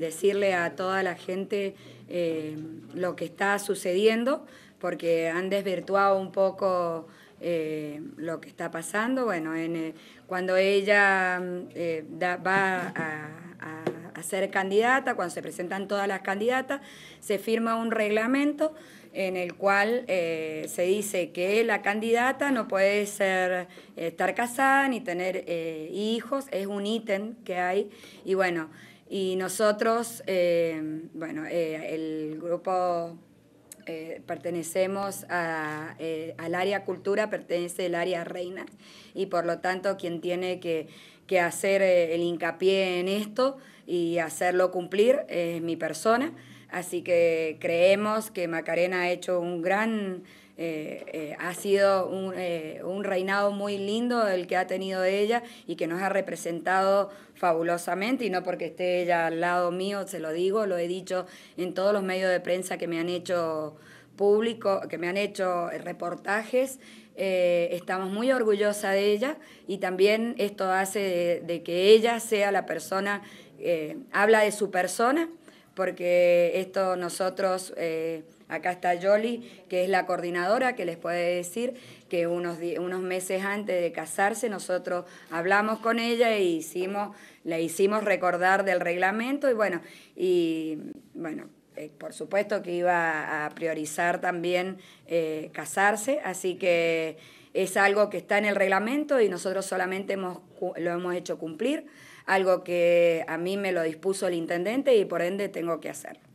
decirle a toda la gente eh, lo que está sucediendo, porque han desvirtuado un poco eh, lo que está pasando. Bueno, eh, cuando ella va a, a, ser candidata, cuando se presentan todas las candidatas, se firma un reglamento en el cual se dice que la candidata no puede ser estar casada ni tener hijos, es un ítem que hay. Y bueno, y nosotros, eh, bueno, eh, el grupo eh, pertenecemos al área cultura, pertenece al área reina, y por lo tanto quien tiene que, que hacer el hincapié en esto y hacerlo cumplir es mi persona. Así que creemos que Macarena ha hecho un gran eh, eh, ha sido eh, un, reinado muy lindo el que ha tenido ella y que nos ha representado fabulosamente, y no porque esté ella al lado mío, se lo digo, lo he dicho en todos los medios de prensa que me han hecho público, que me han hecho reportajes. estamos muy orgullosas de ella y también esto hace de, de que ella sea la persona, habla de su persona, porque esto nosotros... Acá está Yoli, que es la coordinadora, que les puede decir que unos, unos meses antes de casarse nosotros hablamos con ella e hicimos, le hicimos recordar del reglamento y bueno, y bueno, eh, por supuesto que iba a priorizar también eh, casarse, así que es algo que está en el reglamento y nosotros solamente hemos, lo hemos hecho cumplir, algo que a mí me lo dispuso el intendente y por ende tengo que hacerlo.